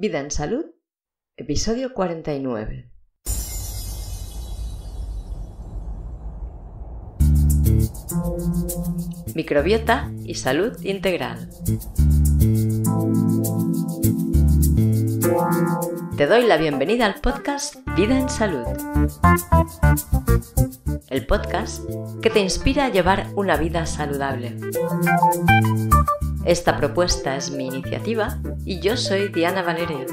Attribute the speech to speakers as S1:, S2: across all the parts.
S1: Vida en Salud, episodio 49. Microbiota y salud integral. Te doy la bienvenida al podcast Vida en Salud. El podcast que te inspira a llevar una vida saludable. Esta propuesta es mi iniciativa y yo soy Diana Valerio.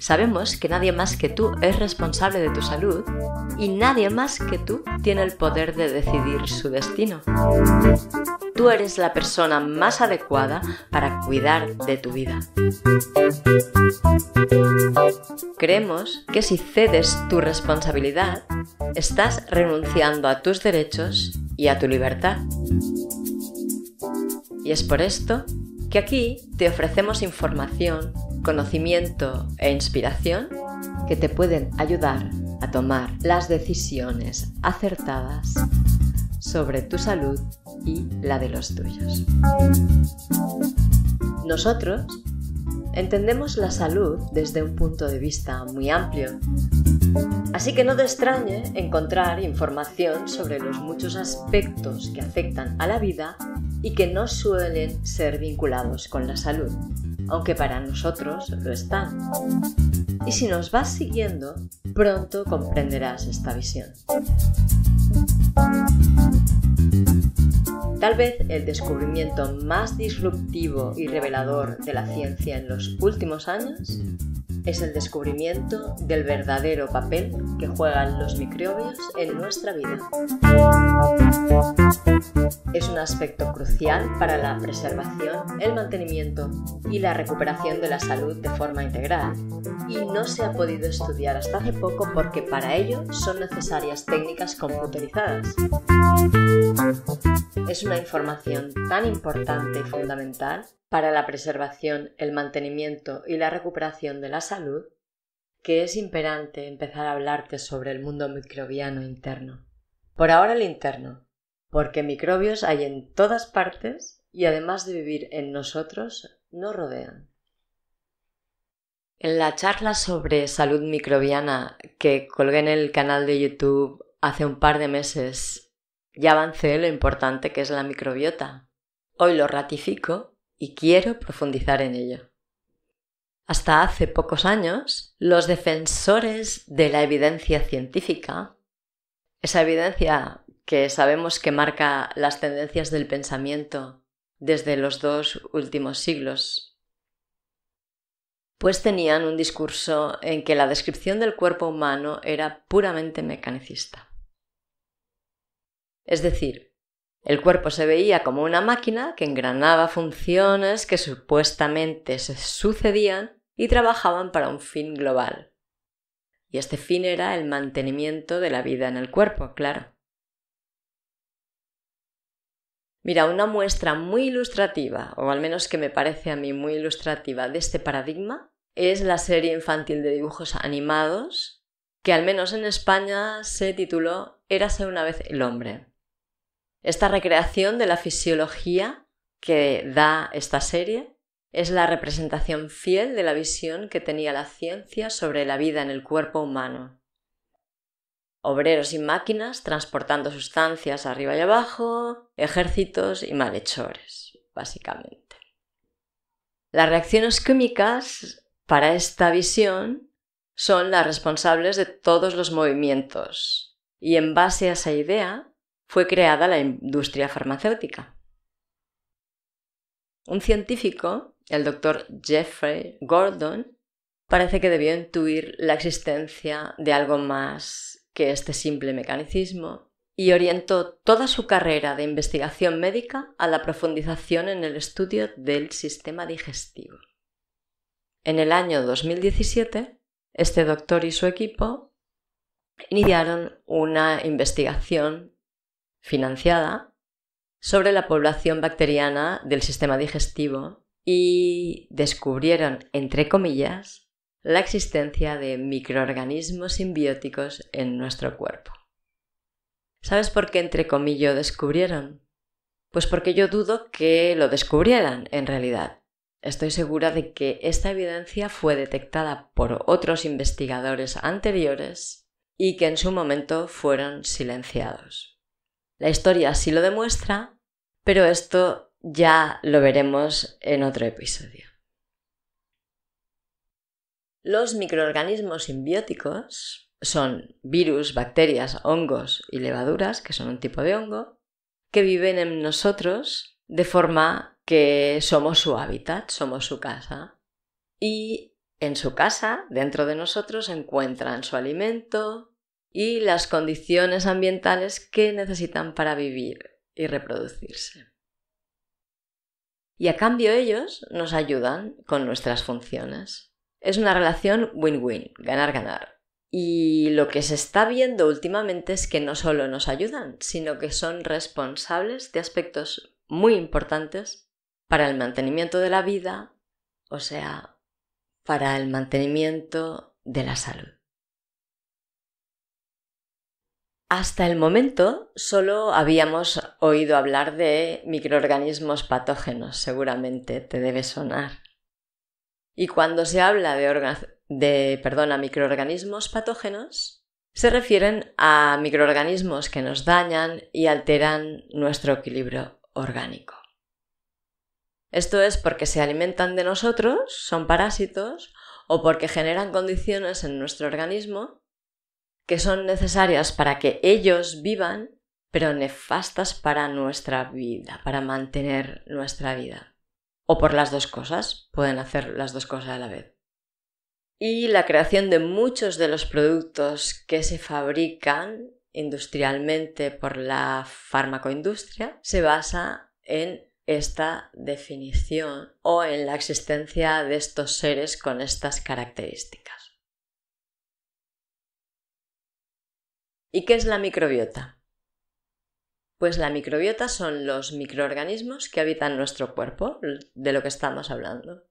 S1: Sabemos que nadie más que tú es responsable de tu salud y nadie más que tú tiene el poder de decidir su destino. Tú eres la persona más adecuada para cuidar de tu vida. Creemos que si cedes tu responsabilidad, estás renunciando a tus derechos y a tu libertad. Y es por esto que aquí te ofrecemos información, conocimiento e inspiración que te pueden ayudar a tomar las decisiones acertadas sobre tu salud y la de los tuyos. Nosotros entendemos la salud desde un punto de vista muy amplio. Así que no te extrañe encontrar información sobre los muchos aspectos que afectan a la vida y que no suelen ser vinculados con la salud, aunque para nosotros lo están. Y si nos vas siguiendo, pronto comprenderás esta visión. Tal vez el descubrimiento más disruptivo y revelador de la ciencia en los últimos años es el descubrimiento del verdadero papel que juegan los microbios en nuestra vida. Es un aspecto crucial para la preservación, el mantenimiento y la recuperación de la salud de forma integral y no se ha podido estudiar hasta hace poco porque para ello son necesarias técnicas computerizadas. Es una información tan importante y fundamental para la preservación, el mantenimiento y la recuperación de la salud, que es imperante empezar a hablarte sobre el mundo microbiano interno. Por ahora el interno, porque microbios hay en todas partes y además de vivir en nosotros, nos rodean. En la charla sobre salud microbiana que colgué en el canal de YouTube hace un par de meses, ya avancé lo importante que es la microbiota. Hoy lo ratifico y quiero profundizar en ello. Hasta hace pocos años, los defensores de la evidencia científica, esa evidencia que sabemos que marca las tendencias del pensamiento desde los dos últimos siglos, pues tenían un discurso en que la descripción del cuerpo humano era puramente mecanicista. Es decir, el cuerpo se veía como una máquina que engranaba funciones que supuestamente se sucedían y trabajaban para un fin global. Y este fin era el mantenimiento de la vida en el cuerpo, claro. Mira, una muestra muy ilustrativa, o al menos que me parece a mí muy ilustrativa, de este paradigma es la serie infantil de dibujos animados, que al menos en España se tituló Érase una vez el hombre. Esta recreación de la fisiología que da esta serie es la representación fiel de la visión que tenía la ciencia sobre la vida en el cuerpo humano. Obreros y máquinas transportando sustancias arriba y abajo, ejércitos y malhechores, básicamente. Las reacciones químicas para esta visión son las responsables de todos los movimientos. Y en base a esa idea, fue creada la industria farmacéutica. Un científico, el doctor Jeffrey Gordon, parece que debió intuir la existencia de algo más que este simple mecanicismo y orientó toda su carrera de investigación médica a la profundización en el estudio del sistema digestivo. En el año 2017, este doctor y su equipo iniciaron una investigación financiada sobre la población bacteriana del sistema digestivo y descubrieron, entre comillas, la existencia de microorganismos simbióticos en nuestro cuerpo. ¿Sabes por qué entre comillas descubrieron? Pues porque yo dudo que lo descubrieran en realidad. Estoy segura de que esta evidencia fue detectada por otros investigadores anteriores y que en su momento fueron silenciados. La historia sí lo demuestra, pero esto ya lo veremos en otro episodio. Los microorganismos simbióticos son virus, bacterias, hongos y levaduras, que son un tipo de hongo, que viven en nosotros de forma que somos su hábitat, somos su casa. Y en su casa, dentro de nosotros, encuentran su alimento, y las condiciones ambientales que necesitan para vivir y reproducirse. Y a cambio ellos nos ayudan con nuestras funciones. Es una relación win-win, ganar-ganar. Y lo que se está viendo últimamente es que no solo nos ayudan, sino que son responsables de aspectos muy importantes para el mantenimiento de la vida, o sea, para el mantenimiento de la salud. Hasta el momento solo habíamos oído hablar de microorganismos patógenos, seguramente te debe sonar. Y cuando se habla de, microorganismos patógenos, se refieren a microorganismos que nos dañan y alteran nuestro equilibrio orgánico. Esto es porque se alimentan de nosotros, son parásitos, o porque generan condiciones en nuestro organismo que son necesarias para que ellos vivan, pero nefastas para nuestra vida, para mantener nuestra vida. O por las dos cosas, pueden hacer las dos cosas a la vez. Y la creación de muchos de los productos que se fabrican industrialmente por la farmacoindustria se basa en esta definición o en la existencia de estos seres con estas características. ¿Y qué es la microbiota? Pues la microbiota son los microorganismos que habitan nuestro cuerpo, de lo que estamos hablando.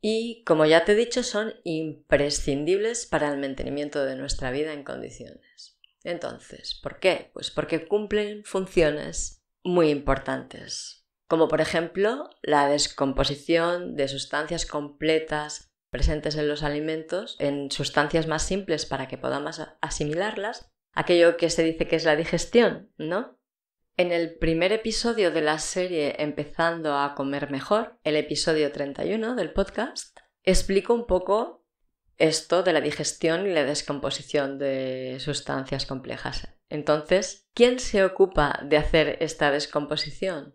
S1: Y, como ya te he dicho, son imprescindibles para el mantenimiento de nuestra vida en condiciones. Entonces, ¿por qué? Pues porque cumplen funciones muy importantes, como por ejemplo la descomposición de sustancias completas presentes en los alimentos en sustancias más simples para que podamos asimilarlas aquello que se dice que es la digestión, ¿no? En el primer episodio de la serie Empezando a comer mejor, el episodio 31 del podcast, explico un poco esto de la digestión y la descomposición de sustancias complejas. Entonces, ¿quién se ocupa de hacer esta descomposición?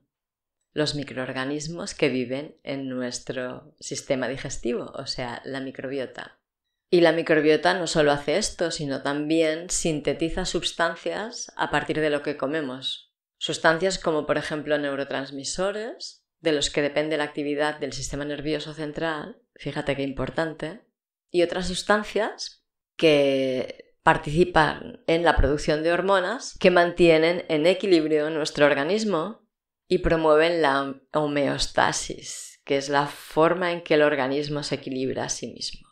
S1: Los microorganismos que viven en nuestro sistema digestivo, o sea, la microbiota. Y la microbiota no solo hace esto, sino también sintetiza sustancias a partir de lo que comemos. Sustancias como por ejemplo neurotransmisores, de los que depende la actividad del sistema nervioso central, fíjate qué importante, y otras sustancias que participan en la producción de hormonas que mantienen en equilibrio nuestro organismo y promueven la homeostasis, que es la forma en que el organismo se equilibra a sí mismo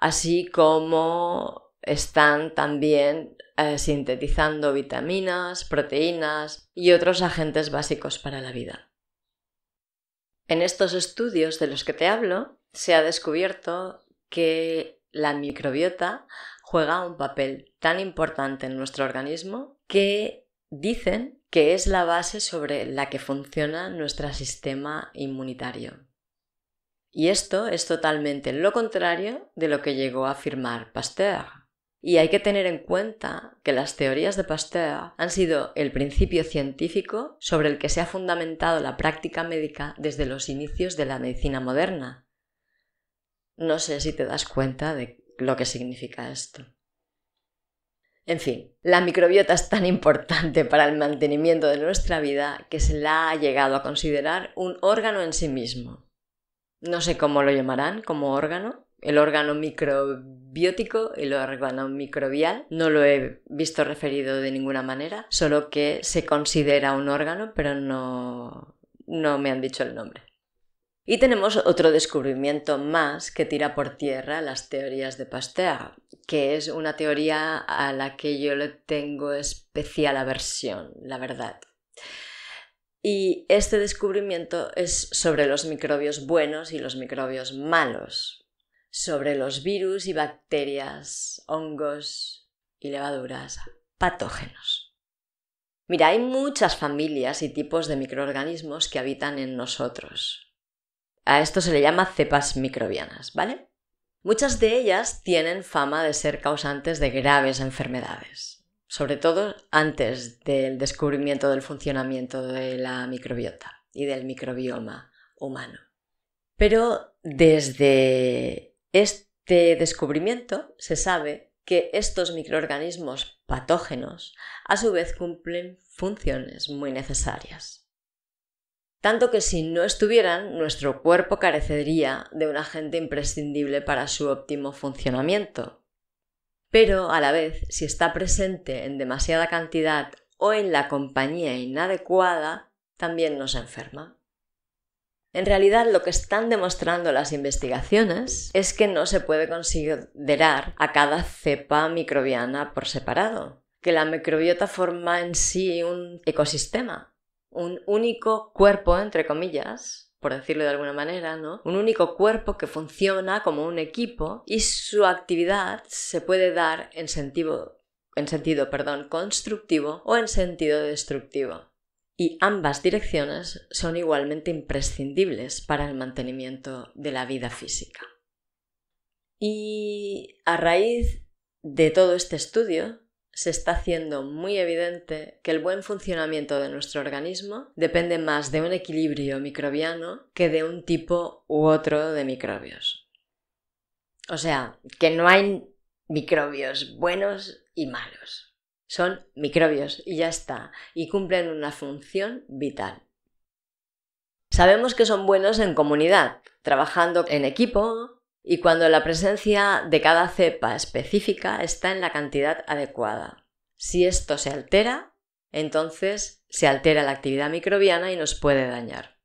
S1: así como están también eh, sintetizando vitaminas, proteínas y otros agentes básicos para la vida. En estos estudios de los que te hablo, se ha descubierto que la microbiota juega un papel tan importante en nuestro organismo que dicen que es la base sobre la que funciona nuestro sistema inmunitario. Y esto es totalmente lo contrario de lo que llegó a afirmar Pasteur. Y hay que tener en cuenta que las teorías de Pasteur han sido el principio científico sobre el que se ha fundamentado la práctica médica desde los inicios de la medicina moderna. No sé si te das cuenta de lo que significa esto. En fin, la microbiota es tan importante para el mantenimiento de nuestra vida que se la ha llegado a considerar un órgano en sí mismo no sé cómo lo llamarán, como órgano, el órgano microbiótico, el órgano microbial. No lo he visto referido de ninguna manera, solo que se considera un órgano, pero no, no me han dicho el nombre. Y tenemos otro descubrimiento más que tira por tierra las teorías de Pasteur, que es una teoría a la que yo le tengo especial aversión, la verdad. Y este descubrimiento es sobre los microbios buenos y los microbios malos, sobre los virus y bacterias, hongos y levaduras, patógenos. Mira, hay muchas familias y tipos de microorganismos que habitan en nosotros. A esto se le llama cepas microbianas, ¿vale? Muchas de ellas tienen fama de ser causantes de graves enfermedades sobre todo antes del descubrimiento del funcionamiento de la microbiota y del microbioma humano. Pero desde este descubrimiento se sabe que estos microorganismos patógenos a su vez cumplen funciones muy necesarias. Tanto que si no estuvieran, nuestro cuerpo carecería de un agente imprescindible para su óptimo funcionamiento, pero a la vez, si está presente en demasiada cantidad o en la compañía inadecuada, también nos enferma. En realidad lo que están demostrando las investigaciones es que no se puede considerar a cada cepa microbiana por separado, que la microbiota forma en sí un ecosistema, un único cuerpo, entre comillas, por decirlo de alguna manera, ¿no? Un único cuerpo que funciona como un equipo y su actividad se puede dar en sentido, en sentido perdón, constructivo o en sentido destructivo. Y ambas direcciones son igualmente imprescindibles para el mantenimiento de la vida física. Y a raíz de todo este estudio, se está haciendo muy evidente que el buen funcionamiento de nuestro organismo depende más de un equilibrio microbiano que de un tipo u otro de microbios. O sea, que no hay microbios buenos y malos. Son microbios y ya está, y cumplen una función vital. Sabemos que son buenos en comunidad, trabajando en equipo, y cuando la presencia de cada cepa específica está en la cantidad adecuada. Si esto se altera, entonces se altera la actividad microbiana y nos puede dañar.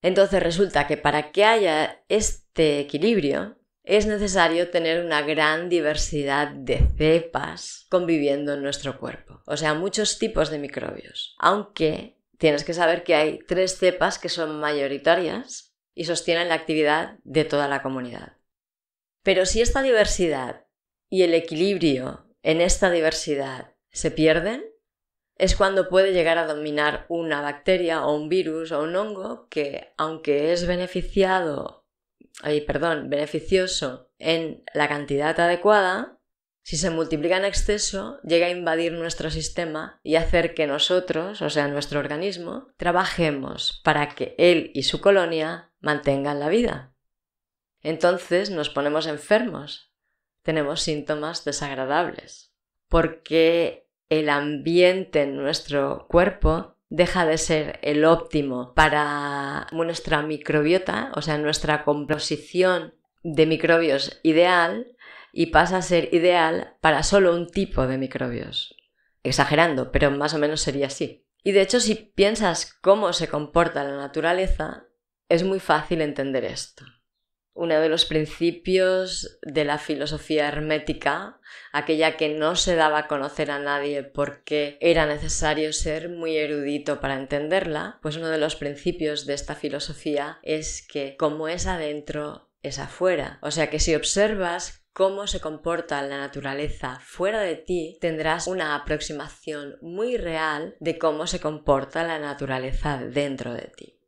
S1: Entonces resulta que para que haya este equilibrio es necesario tener una gran diversidad de cepas conviviendo en nuestro cuerpo, o sea, muchos tipos de microbios, aunque tienes que saber que hay tres cepas que son mayoritarias y sostienen la actividad de toda la comunidad. Pero si esta diversidad y el equilibrio en esta diversidad se pierden, es cuando puede llegar a dominar una bacteria o un virus o un hongo que, aunque es beneficiado, perdón, beneficioso en la cantidad adecuada, si se multiplica en exceso, llega a invadir nuestro sistema y hacer que nosotros, o sea, nuestro organismo, trabajemos para que él y su colonia mantengan la vida. Entonces nos ponemos enfermos, tenemos síntomas desagradables, porque el ambiente en nuestro cuerpo deja de ser el óptimo para nuestra microbiota, o sea, nuestra composición de microbios ideal, y pasa a ser ideal para solo un tipo de microbios. Exagerando, pero más o menos sería así. Y de hecho, si piensas cómo se comporta la naturaleza, es muy fácil entender esto. Uno de los principios de la filosofía hermética, aquella que no se daba a conocer a nadie porque era necesario ser muy erudito para entenderla, pues uno de los principios de esta filosofía es que como es adentro, es afuera. O sea que si observas cómo se comporta la naturaleza fuera de ti, tendrás una aproximación muy real de cómo se comporta la naturaleza dentro de ti.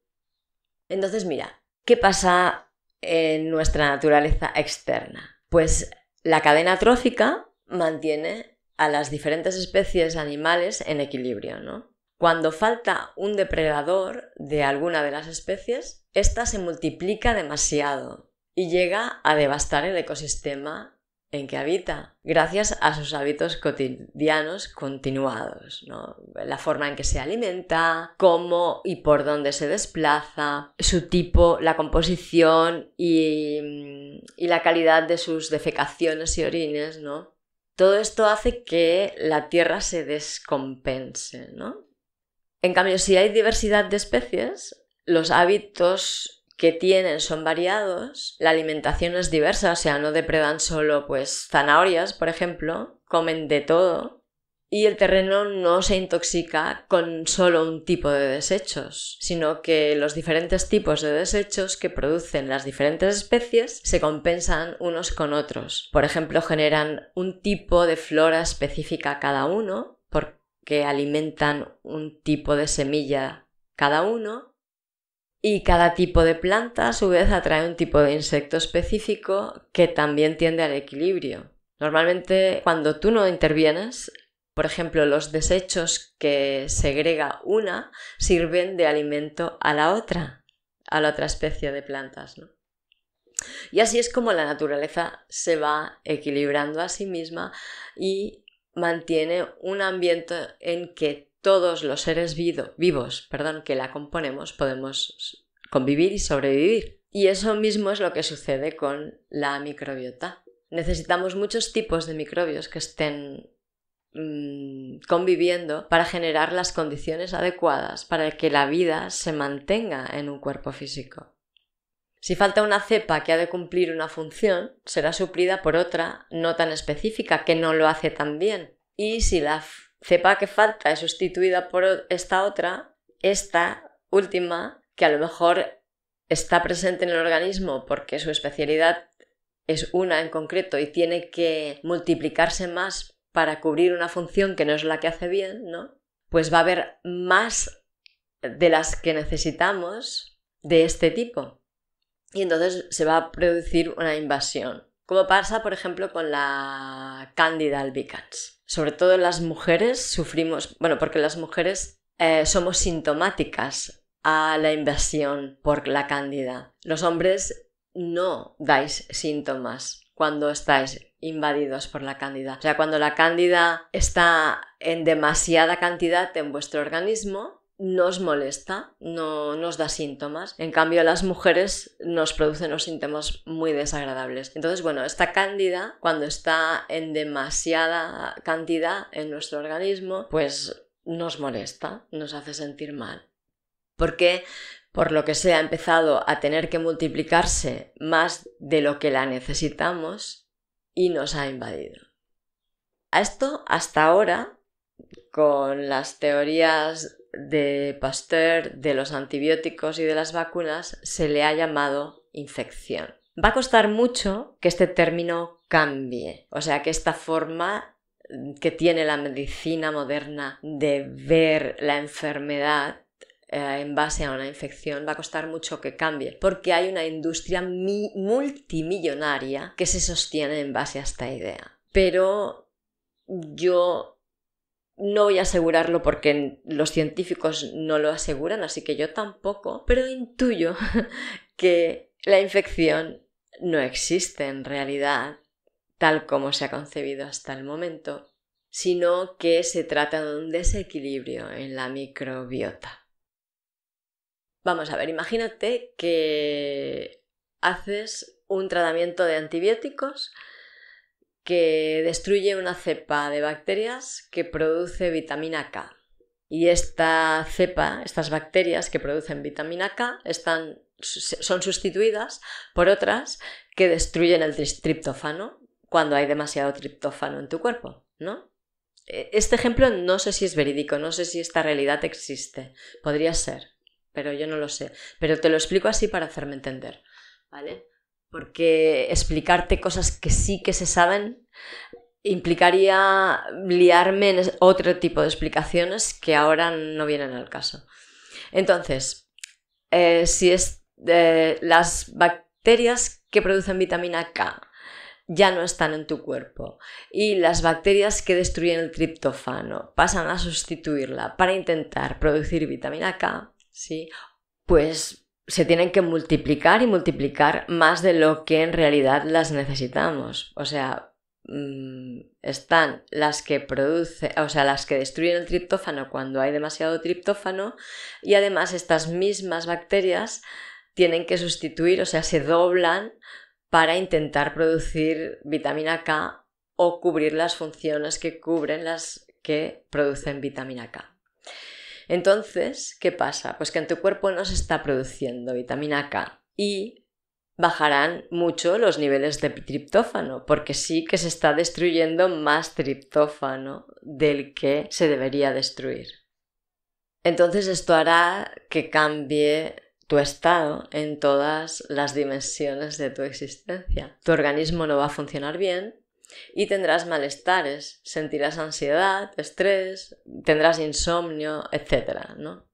S1: Entonces, mira, ¿qué pasa en nuestra naturaleza externa? Pues la cadena trófica mantiene a las diferentes especies animales en equilibrio, ¿no? Cuando falta un depredador de alguna de las especies, ésta se multiplica demasiado y llega a devastar el ecosistema en que habita, gracias a sus hábitos cotidianos continuados, ¿no? la forma en que se alimenta, cómo y por dónde se desplaza, su tipo, la composición y, mm, la calidad de sus defecaciones y orines, ¿no? Todo esto hace que la Tierra se descompense, En cambio, si hay diversidad de especies, los hábitos que tienen son variados, la alimentación es diversa, o sea, no depredan solo pues zanahorias, por ejemplo, comen de todo y el terreno no se intoxica con solo un tipo de desechos, sino que los diferentes tipos de desechos que producen las diferentes especies se compensan unos con otros. Por ejemplo, generan un tipo de flora específica cada uno porque alimentan un tipo de semilla cada uno y cada tipo de planta a su vez atrae un tipo de insecto específico que también tiende al equilibrio. Normalmente cuando tú no intervienes, por ejemplo, los desechos que segrega una sirven de alimento a la otra, a la otra especie de plantas. Y así es como la naturaleza se va equilibrando a sí misma y mantiene un ambiente en que todos los seres vivos perdón, que la componemos podemos convivir y sobrevivir. Y eso mismo es lo que sucede con la microbiota. Necesitamos muchos tipos de microbios que estén mm, conviviendo para generar las condiciones adecuadas para que la vida se mantenga en un cuerpo físico. Si falta una cepa que ha de cumplir una función, será suplida por otra no tan específica que no lo hace tan bien. Y si la cepa que falta es sustituida por esta otra, esta última, que a lo mejor está presente en el organismo porque su especialidad es una en concreto y tiene que multiplicarse más para cubrir una función que no es la que hace bien, ¿no? Pues va a haber más de las que necesitamos de este tipo. Y entonces se va a producir una invasión. Como pasa, por ejemplo, con la Candida albicans sobre todo las mujeres, sufrimos, bueno, porque las mujeres eh, somos sintomáticas a la invasión por la cándida. Los hombres no dais síntomas cuando estáis invadidos por la cándida. O sea, cuando la cándida está en demasiada cantidad en vuestro organismo, nos molesta, no nos da síntomas. En cambio, a las mujeres nos producen unos síntomas muy desagradables. Entonces, bueno, esta cándida, cuando está en demasiada cantidad en nuestro organismo, pues nos molesta, nos hace sentir mal. Porque, por lo que sea, ha empezado a tener que multiplicarse más de lo que la necesitamos y nos ha invadido. A esto, hasta ahora, con las teorías de Pasteur, de los antibióticos y de las vacunas, se le ha llamado infección. Va a costar mucho que este término cambie, o sea, que esta forma que tiene la medicina moderna de ver la enfermedad eh, en base a una infección va a costar mucho que cambie, porque hay una industria multimillonaria que se sostiene en base a esta idea. Pero yo no voy a asegurarlo porque los científicos no lo aseguran, así que yo tampoco, pero intuyo que la infección no existe en realidad tal como se ha concebido hasta el momento, sino que se trata de un desequilibrio en la microbiota. Vamos a ver, imagínate que haces un tratamiento de antibióticos que destruye una cepa de bacterias que produce vitamina K. Y esta cepa, estas bacterias que producen vitamina K, están, son sustituidas por otras que destruyen el triptófano cuando hay demasiado triptófano en tu cuerpo, ¿no? E, este ejemplo no sé si es verídico, no sé si esta realidad existe. Podría ser, pero yo no lo sé. Pero te lo explico así para hacerme entender, ¿vale? porque explicarte cosas que sí que se saben implicaría liarme en otro tipo de explicaciones que ahora no vienen al caso. Entonces, eh, si es, eh, las bacterias que producen vitamina K ya no están en tu cuerpo y las bacterias que destruyen el triptófano pasan a sustituirla para intentar producir vitamina K, ¿sí? pues se tienen que multiplicar y multiplicar más de lo que en realidad las necesitamos. O sea, mm, están las que producen, o sea, las que destruyen el triptófano cuando hay demasiado triptófano y además estas mismas bacterias tienen que sustituir, o sea, se doblan para intentar producir vitamina K o cubrir las funciones que cubren las que producen vitamina K. Entonces, ¿qué pasa? Pues que en tu cuerpo no se está produciendo vitamina K y bajarán mucho los niveles de triptófano, porque sí que se está destruyendo más triptófano del que se debería destruir. Entonces esto hará que cambie tu estado en todas las dimensiones de tu existencia. Tu organismo no va a funcionar bien y tendrás malestares, sentirás ansiedad, estrés, tendrás insomnio, etc. ¿no?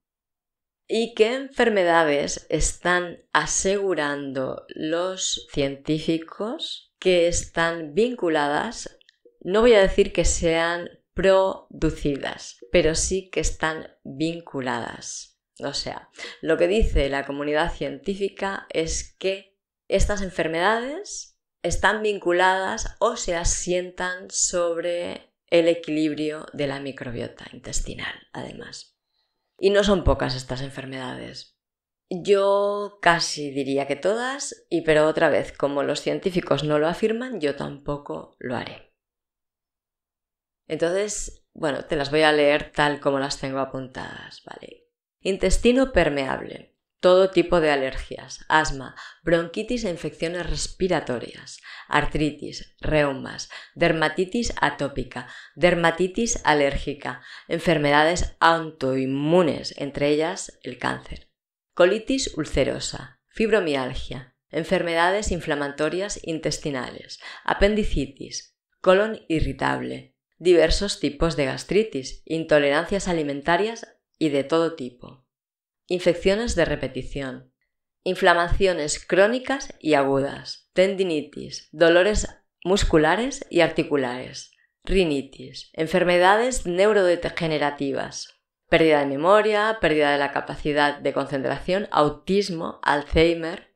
S1: ¿Y qué enfermedades están asegurando los científicos que están vinculadas? No voy a decir que sean producidas, pero sí que están vinculadas. O sea, lo que dice la comunidad científica es que estas enfermedades están vinculadas o se asientan sobre el equilibrio de la microbiota intestinal, además. Y no son pocas estas enfermedades. Yo casi diría que todas, y pero otra vez, como los científicos no lo afirman, yo tampoco lo haré. Entonces, bueno, te las voy a leer tal como las tengo apuntadas, ¿vale? Intestino permeable todo tipo de alergias, asma, bronquitis e infecciones respiratorias, artritis, reumas, dermatitis atópica, dermatitis alérgica, enfermedades autoinmunes, entre ellas el cáncer, colitis ulcerosa, fibromialgia, enfermedades inflamatorias intestinales, apendicitis, colon irritable, diversos tipos de gastritis, intolerancias alimentarias y de todo tipo infecciones de repetición, inflamaciones crónicas y agudas, tendinitis, dolores musculares y articulares, rinitis, enfermedades neurodegenerativas, pérdida de memoria, pérdida de la capacidad de concentración, autismo, Alzheimer,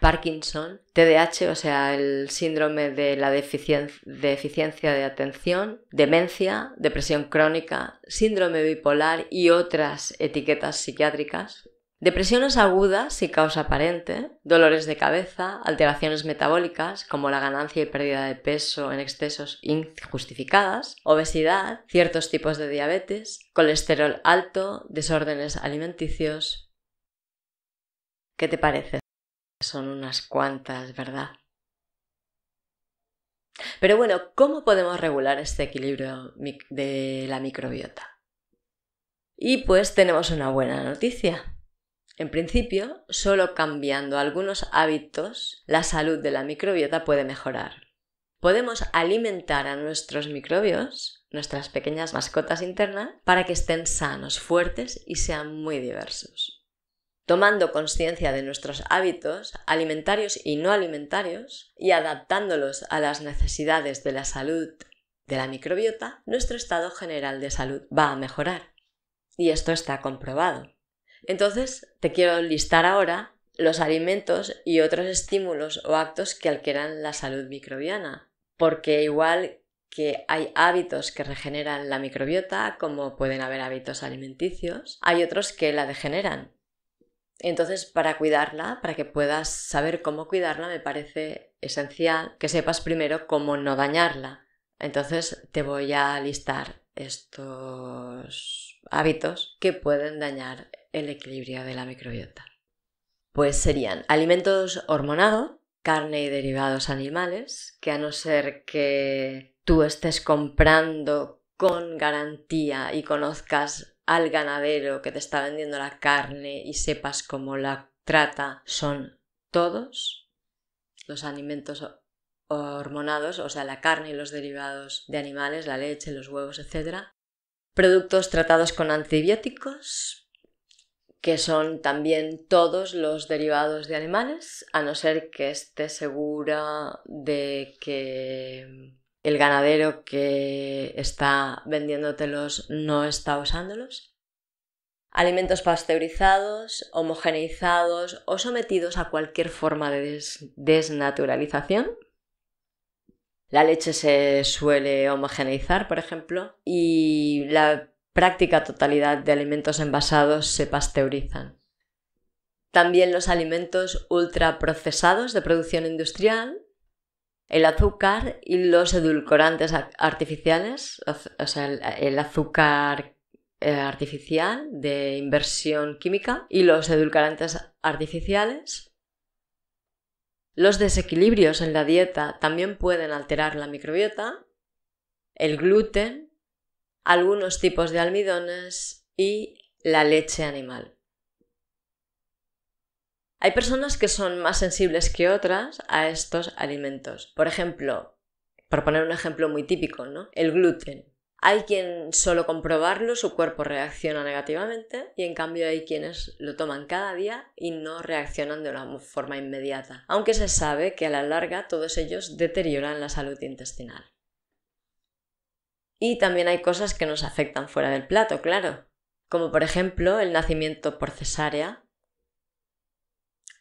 S1: Parkinson, TDAH, o sea, el síndrome de la deficiencia de atención, demencia, depresión crónica, síndrome bipolar y otras etiquetas psiquiátricas. Depresiones agudas y causa aparente, dolores de cabeza, alteraciones metabólicas como la ganancia y pérdida de peso en excesos injustificadas, obesidad, ciertos tipos de diabetes, colesterol alto, desórdenes alimenticios. ¿Qué te parece? Son unas cuantas, ¿verdad? Pero bueno, ¿cómo podemos regular este equilibrio de la microbiota? Y pues tenemos una buena noticia. En principio, solo cambiando algunos hábitos, la salud de la microbiota puede mejorar. Podemos alimentar a nuestros microbios, nuestras pequeñas mascotas internas, para que estén sanos, fuertes y sean muy diversos tomando conciencia de nuestros hábitos alimentarios y no alimentarios y adaptándolos a las necesidades de la salud de la microbiota, nuestro estado general de salud va a mejorar. Y esto está comprobado. Entonces, te quiero listar ahora los alimentos y otros estímulos o actos que alteran la salud microbiana, porque igual que hay hábitos que regeneran la microbiota, como pueden haber hábitos alimenticios, hay otros que la degeneran, entonces, para cuidarla, para que puedas saber cómo cuidarla, me parece esencial que sepas primero cómo no dañarla. Entonces, te voy a listar estos hábitos que pueden dañar el equilibrio de la microbiota. Pues serían alimentos hormonados, carne y derivados animales, que a no ser que tú estés comprando con garantía y conozcas al ganadero que te está vendiendo la carne y sepas cómo la trata, son todos los alimentos hormonados, o sea, la carne y los derivados de animales, la leche, los huevos, etc. Productos tratados con antibióticos, que son también todos los derivados de animales, a no ser que esté segura de que el ganadero que está vendiéndotelos no está usándolos. Alimentos pasteurizados, homogeneizados o sometidos a cualquier forma de desnaturalización. La leche se suele homogeneizar, por ejemplo, y la práctica totalidad de alimentos envasados se pasteurizan. También los alimentos ultraprocesados de producción industrial, el azúcar y los edulcorantes artificiales, o sea, el, azúcar eh, artificial de inversión química y los edulcorantes artificiales. Los desequilibrios en la dieta también pueden alterar la microbiota, el gluten, algunos tipos de almidones y la leche animal. Hay personas que son más sensibles que otras a estos alimentos. Por ejemplo, para poner un ejemplo muy típico, ¿no? El gluten. Hay quien solo comprobarlo su cuerpo reacciona negativamente y en cambio hay quienes lo toman cada día y no reaccionan de una forma inmediata, aunque se sabe que a la larga todos ellos deterioran la salud intestinal. Y también hay cosas que nos afectan fuera del plato, claro, como por ejemplo el nacimiento por cesárea,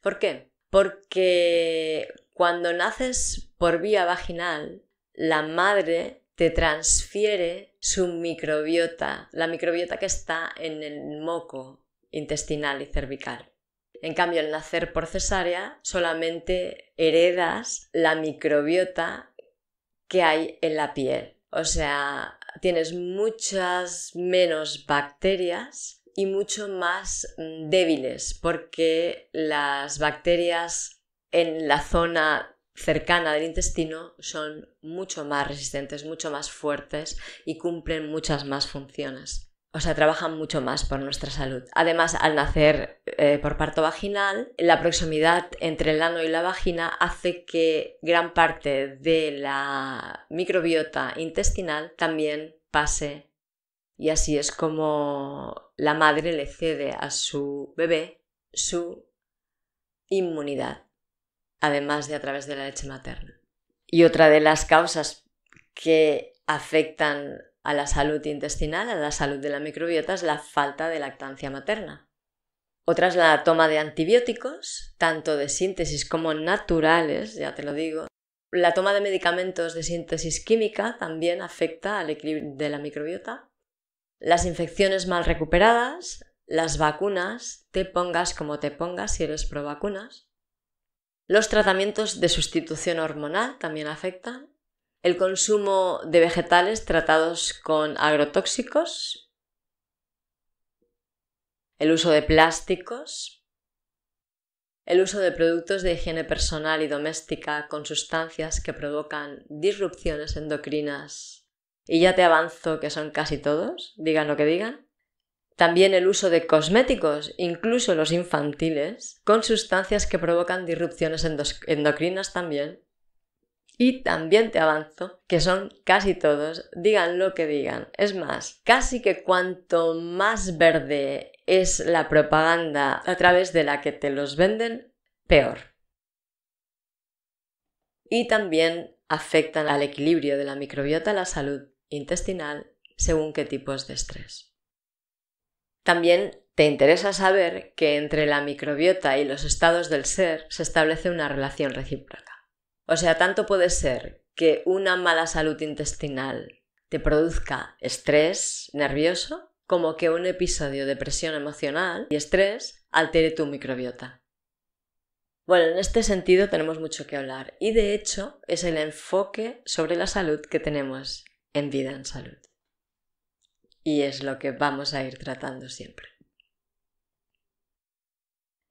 S1: ¿Por qué? Porque cuando naces por vía vaginal, la madre te transfiere su microbiota, la microbiota que está en el moco intestinal y cervical. En cambio, al nacer por cesárea, solamente heredas la microbiota que hay en la piel. O sea, tienes muchas menos bacterias y mucho más mm, débiles porque las bacterias en la zona cercana del intestino son mucho más resistentes, mucho más fuertes y cumplen muchas más funciones. O sea, trabajan mucho más por nuestra salud. Además, al nacer eh, por parto vaginal, la proximidad entre el ano y la vagina hace que gran parte de la microbiota intestinal también pase y así es como la madre le cede a su bebé su inmunidad, además de a través de la leche materna. Y otra de las causas que afectan a la salud intestinal, a la salud de la microbiota, es la falta de lactancia materna. Otra es la toma de antibióticos, tanto de síntesis como naturales, ya te lo digo. La toma de medicamentos de síntesis química también afecta al equilibrio de la microbiota las infecciones mal recuperadas, las vacunas, te pongas como te pongas si eres pro vacunas, los tratamientos de sustitución hormonal también afectan, el consumo de vegetales tratados con agrotóxicos, el uso de plásticos, el uso de productos de higiene personal y doméstica con sustancias que provocan disrupciones endocrinas y ya te avanzo que son casi todos, digan lo que digan. También el uso de cosméticos, incluso los infantiles, con sustancias que provocan disrupciones endocrinas también. Y también te avanzo que son casi todos, digan lo que digan. Es más, casi que cuanto más verde es la propaganda a través de la que te los venden, peor. Y también afectan al equilibrio de la microbiota la salud intestinal según qué tipos de estrés. También te interesa saber que entre la microbiota y los estados del ser se establece una relación recíproca. O sea, tanto puede ser que una mala salud intestinal te produzca estrés nervioso como que un episodio de presión emocional y estrés altere tu microbiota. Bueno, en este sentido tenemos mucho que hablar y de hecho es el enfoque sobre la salud que tenemos en vida en salud. Y es lo que vamos a ir tratando siempre.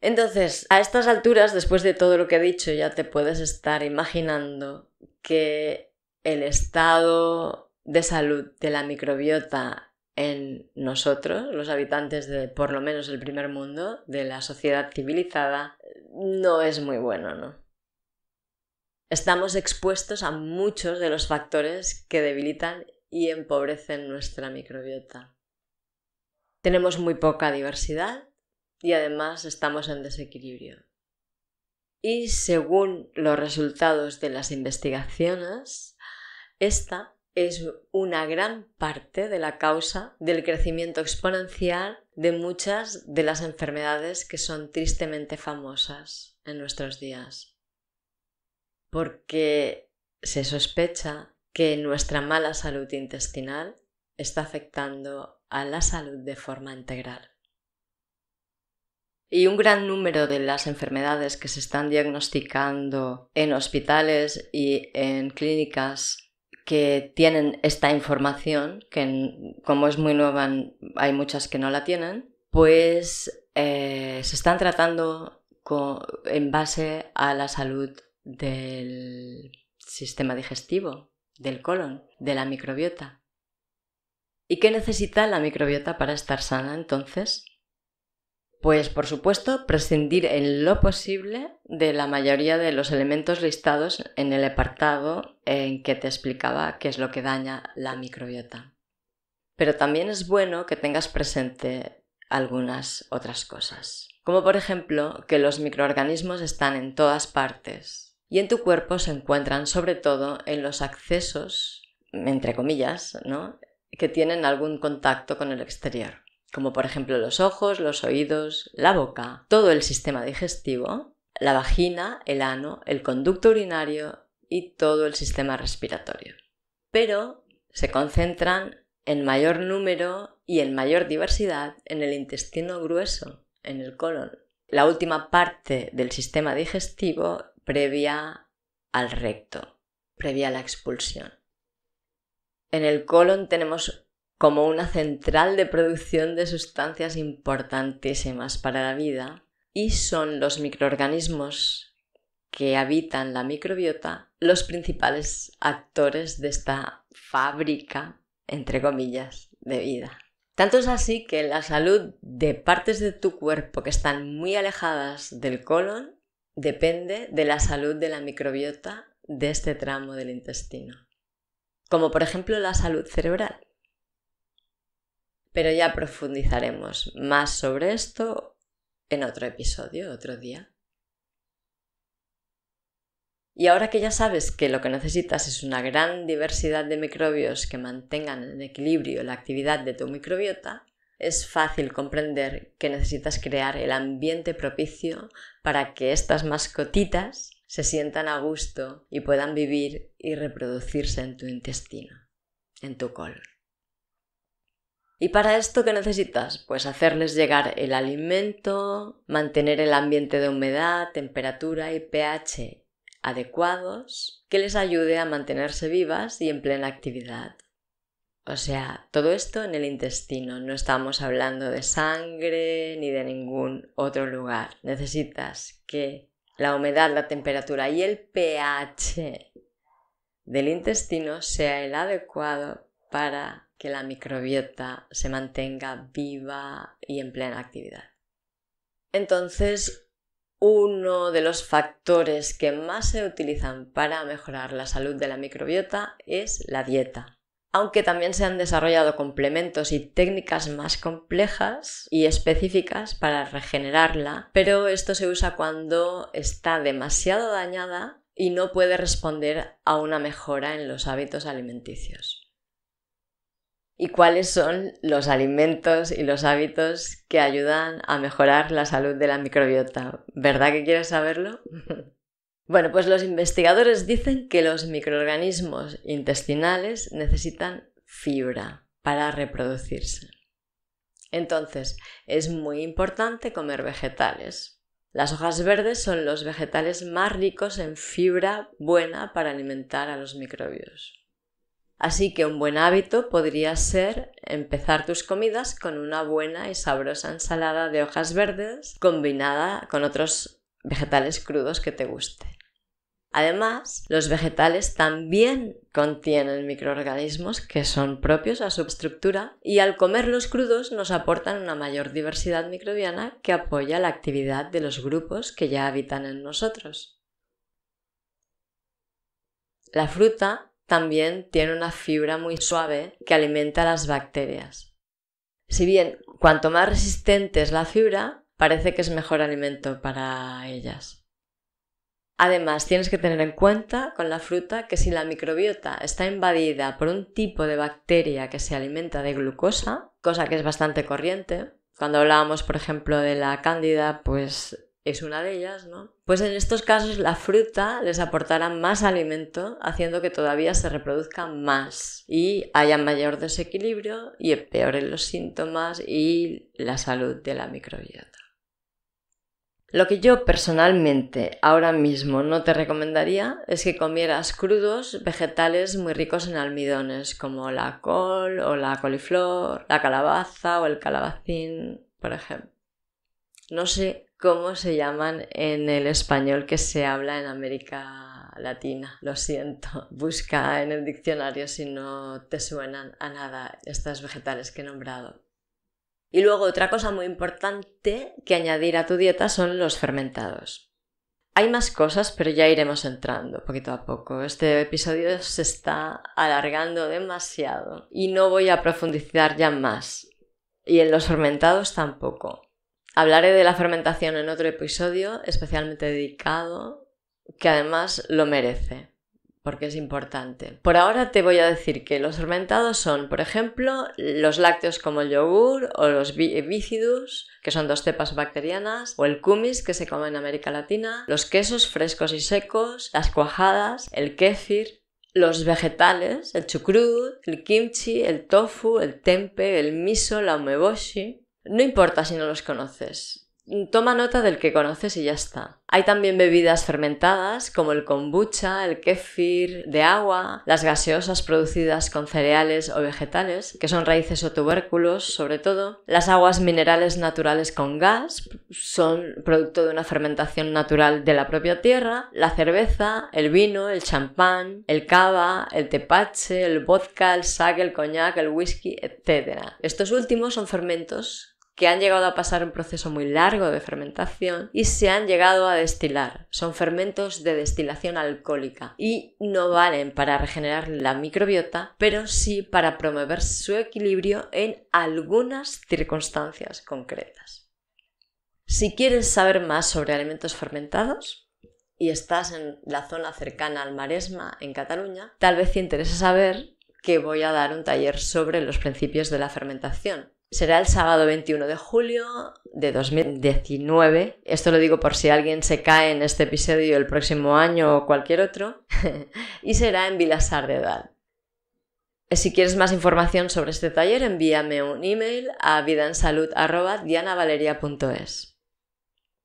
S1: Entonces, a estas alturas, después de todo lo que he dicho, ya te puedes estar imaginando que el estado de salud de la microbiota en nosotros, los habitantes de por lo menos el primer mundo, de la sociedad civilizada, no es muy bueno, ¿no? estamos expuestos a muchos de los factores que debilitan y empobrecen nuestra microbiota. Tenemos muy poca diversidad y además estamos en desequilibrio. Y según los resultados de las investigaciones, esta es una gran parte de la causa del crecimiento exponencial de muchas de las enfermedades que son tristemente famosas en nuestros días porque se sospecha que nuestra mala salud intestinal está afectando a la salud de forma integral. Y un gran número de las enfermedades que se están diagnosticando en hospitales y en clínicas que tienen esta información, que como es muy nueva hay muchas que no la tienen, pues eh, se están tratando en base a la salud del sistema digestivo, del colon, de la microbiota. ¿Y qué necesita la microbiota para estar sana entonces? Pues por supuesto, prescindir en lo posible de la mayoría de los elementos listados en el apartado en que te explicaba qué es lo que daña la microbiota. Pero también es bueno que tengas presente algunas otras cosas, como por ejemplo que los microorganismos están en todas partes, y en tu cuerpo se encuentran sobre todo en los accesos, entre comillas, ¿no? que tienen algún contacto con el exterior, como por ejemplo los ojos, los oídos, la boca, todo el sistema digestivo, la vagina, el ano, el conducto urinario y todo el sistema respiratorio. Pero se concentran en mayor número y en mayor diversidad en el intestino grueso, en el colon. La última parte del sistema digestivo previa al recto, previa a la expulsión. En el colon tenemos como una central de producción de sustancias importantísimas para la vida y son los microorganismos que habitan la microbiota los principales actores de esta fábrica, entre comillas, de vida. Tanto es así que la salud de partes de tu cuerpo que están muy alejadas del colon depende de la salud de la microbiota de este tramo del intestino, como por ejemplo la salud cerebral. Pero ya profundizaremos más sobre esto en otro episodio, otro día. Y ahora que ya sabes que lo que necesitas es una gran diversidad de microbios que mantengan en equilibrio la actividad de tu microbiota, es fácil comprender que necesitas crear el ambiente propicio para que estas mascotitas se sientan a gusto y puedan vivir y reproducirse en tu intestino, en tu colon. ¿Y para esto qué necesitas? Pues hacerles llegar el alimento, mantener el ambiente de humedad, temperatura y pH adecuados que les ayude a mantenerse vivas y en plena actividad. O sea, todo esto en el intestino. No estamos hablando de sangre ni de ningún otro lugar. Necesitas que la humedad, la temperatura y el pH del intestino sea el adecuado para que la microbiota se mantenga viva y en plena actividad. Entonces, uno de los factores que más se utilizan para mejorar la salud de la microbiota es la dieta aunque también se han desarrollado complementos y técnicas más complejas y específicas para regenerarla, pero esto se usa cuando está demasiado dañada y no puede responder a una mejora en los hábitos alimenticios. ¿Y cuáles son los alimentos y los hábitos que ayudan a mejorar la salud de la microbiota? ¿Verdad que quieres saberlo? Bueno, pues los investigadores dicen que los microorganismos intestinales necesitan fibra para reproducirse. Entonces, es muy importante comer vegetales. Las hojas verdes son los vegetales más ricos en fibra buena para alimentar a los microbios. Así que un buen hábito podría ser empezar tus comidas con una buena y sabrosa ensalada de hojas verdes combinada con otros vegetales crudos que te guste. Además, los vegetales también contienen microorganismos que son propios a su estructura y al comerlos crudos nos aportan una mayor diversidad microbiana que apoya la actividad de los grupos que ya habitan en nosotros. La fruta también tiene una fibra muy suave que alimenta a las bacterias. Si bien cuanto más resistente es la fibra, parece que es mejor alimento para ellas. Además, tienes que tener en cuenta con la fruta que si la microbiota está invadida por un tipo de bacteria que se alimenta de glucosa, cosa que es bastante corriente, cuando hablábamos, por ejemplo, de la cándida, pues es una de ellas, ¿no? Pues en estos casos la fruta les aportará más alimento, haciendo que todavía se reproduzca más y haya mayor desequilibrio y empeoren los síntomas y la salud de la microbiota. Lo que yo personalmente ahora mismo no te recomendaría es que comieras crudos vegetales muy ricos en almidones, como la col o la coliflor, la calabaza o el calabacín, por ejemplo. No sé cómo se llaman en el español que se habla en América Latina. Lo siento. Busca en el diccionario si no te suenan a nada estos vegetales que he nombrado. Y luego otra cosa muy importante que añadir a tu dieta son los fermentados. Hay más cosas, pero ya iremos entrando poquito a poco. Este episodio se está alargando demasiado y no voy a profundizar ya más. Y en los fermentados tampoco. Hablaré de la fermentación en otro episodio especialmente dedicado, que además lo merece porque es importante. Por ahora te voy a decir que los fermentados son, por ejemplo, los lácteos como el yogur o los eh, bícidos, que son dos cepas bacterianas, o el kumis que se come en América Latina, los quesos frescos y secos, las cuajadas, el kéfir, los vegetales, el chucrut, el kimchi, el tofu, el tempe, el miso, la umeboshi. No importa si no los conoces, Mm, toma nota del que conoces y ya está. Hay también bebidas fermentadas como el kombucha, el kefir de agua, las gaseosas producidas con cereales o vegetales, que son raíces o tubérculos sobre todo. Las aguas minerales naturales con gas son producto de una fermentación natural de la propia tierra. La cerveza, el vino, el champán, el cava, el tepache, el vodka, el sake, el coñac, el whisky, etc. Estos últimos son fermentos que han llegado a pasar un proceso muy largo de fermentación y se han llegado a destilar. Son fermentos de destilación alcohólica y no valen para regenerar la microbiota, pero sí para promover su equilibrio en algunas circunstancias concretas. Si quieres saber más sobre alimentos fermentados y estás en la zona cercana al Maresma, en Cataluña, tal vez te interese saber que voy a dar un taller sobre los principios de la fermentación, Será el sábado 21 de julio de 2019. Esto lo digo por si alguien se cae en este episodio el próximo año o cualquier otro. y será en Vilasar de Edad. Eh, si quieres más información sobre este taller, envíame un email a vidaensalud.dianavaleria.es.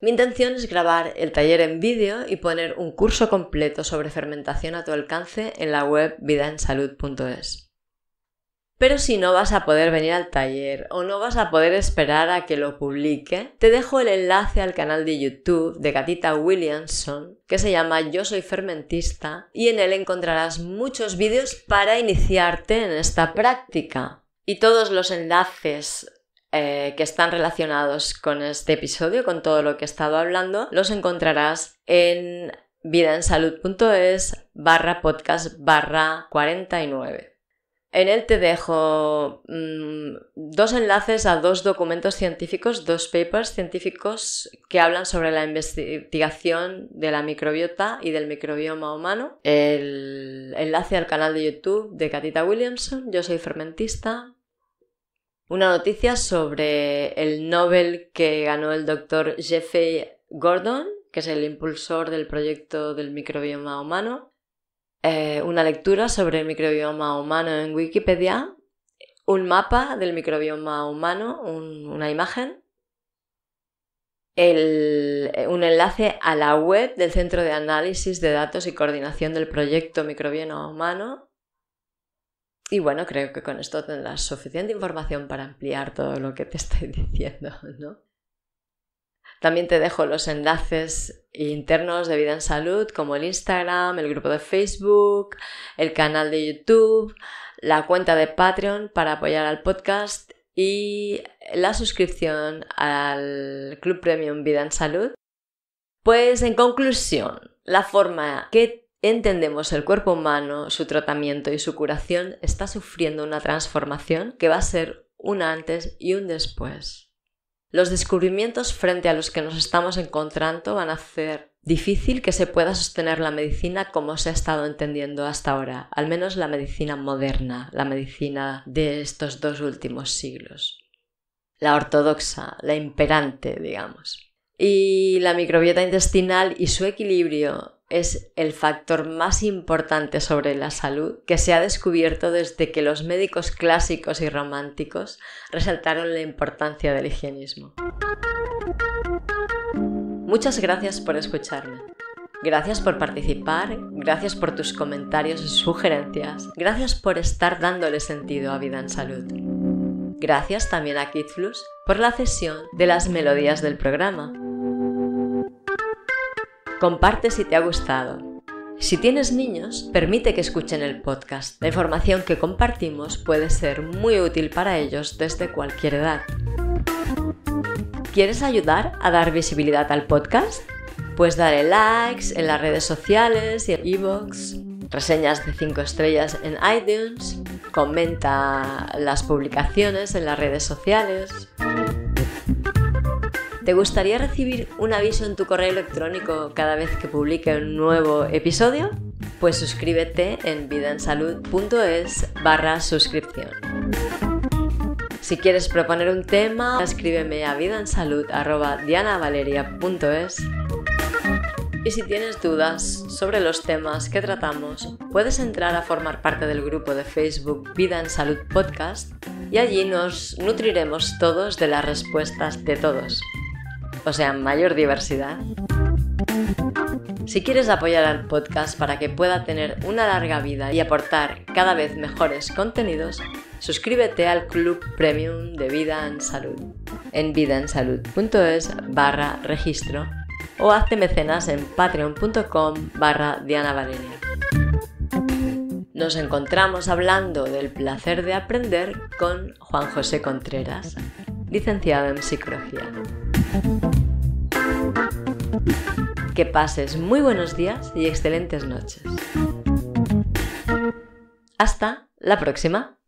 S1: Mi intención es grabar el taller en vídeo y poner un curso completo sobre fermentación a tu alcance en la web vidaensalud.es. Pero si no vas a poder venir al taller o no vas a poder esperar a que lo publique, te dejo el enlace al canal de YouTube de Gatita Williamson que se llama Yo Soy Fermentista y en él encontrarás muchos vídeos para iniciarte en esta práctica. Y todos los enlaces eh, que están relacionados con este episodio, con todo lo que he estado hablando, los encontrarás en vidaensalud.es barra podcast barra 49. En él te dejo mm, dos enlaces a dos documentos científicos, dos papers científicos que hablan sobre la investigación de la microbiota y del microbioma humano. El enlace al canal de YouTube de Katita Williamson, yo soy fermentista. Una noticia sobre el Nobel que ganó el doctor Jeffrey Gordon, que es el impulsor del proyecto del microbioma humano eh, una lectura sobre el microbioma humano en Wikipedia, un mapa del microbioma humano, una imagen, un enlace a la web del Centro de Análisis de Datos y Coordinación del Proyecto Microbioma Humano. Y bueno, creo que con esto tendrás suficiente información para ampliar todo lo que te estoy diciendo, ¿no? También te dejo los enlaces internos de Vida en Salud, como el Instagram, el grupo de Facebook, el canal de YouTube, la cuenta de Patreon para apoyar al podcast y la suscripción al Club Premium Vida en Salud. Pues en conclusión, la forma que entendemos el cuerpo humano, su tratamiento y su curación está sufriendo una transformación que va a ser un antes y un después. Los descubrimientos frente a los que nos estamos encontrando van a hacer difícil que se pueda sostener la medicina como se ha estado entendiendo hasta ahora, al menos la medicina moderna, la medicina de estos dos últimos siglos. La ortodoxa, la imperante, digamos. Y la microbiota intestinal y su equilibrio es el factor más importante sobre la salud que se ha descubierto desde que los médicos clásicos y románticos resaltaron la importancia del higienismo. Muchas gracias por escucharme. Gracias por participar, gracias por tus comentarios y sugerencias, gracias por estar dándole sentido a Vida en Salud. Gracias también a kitflus por la cesión de las melodías del programa. Comparte si te ha gustado. Si tienes niños, permite que escuchen el podcast. La información que compartimos puede ser muy útil para ellos desde cualquier edad. ¿Quieres ayudar a dar visibilidad al podcast? Pues dale likes en las redes sociales y en iVoox, reseñas de 5 estrellas en iTunes, comenta las publicaciones en las redes sociales. ¿Te gustaría recibir un aviso en tu correo electrónico cada vez que publique un nuevo episodio? Pues suscríbete en vidaensalud.es barra suscripción. Si quieres proponer un tema, escríbeme a vidaensalud.dianavaleria.es y si tienes dudas sobre los temas que tratamos, puedes entrar a formar parte del grupo de Facebook Vida en Salud Podcast y allí nos nutriremos todos de las respuestas de todos o sea, mayor diversidad. Si quieres apoyar al podcast para que pueda tener una larga vida y aportar cada vez mejores contenidos, suscríbete al Club Premium de Vida en Salud en vidaensalud.es barra registro o hazte mecenas en patreon.com barra Diana Nos encontramos hablando del placer de aprender con Juan José Contreras, licenciado en psicología. Que pases muy buenos días y excelentes noches. Hasta la próxima.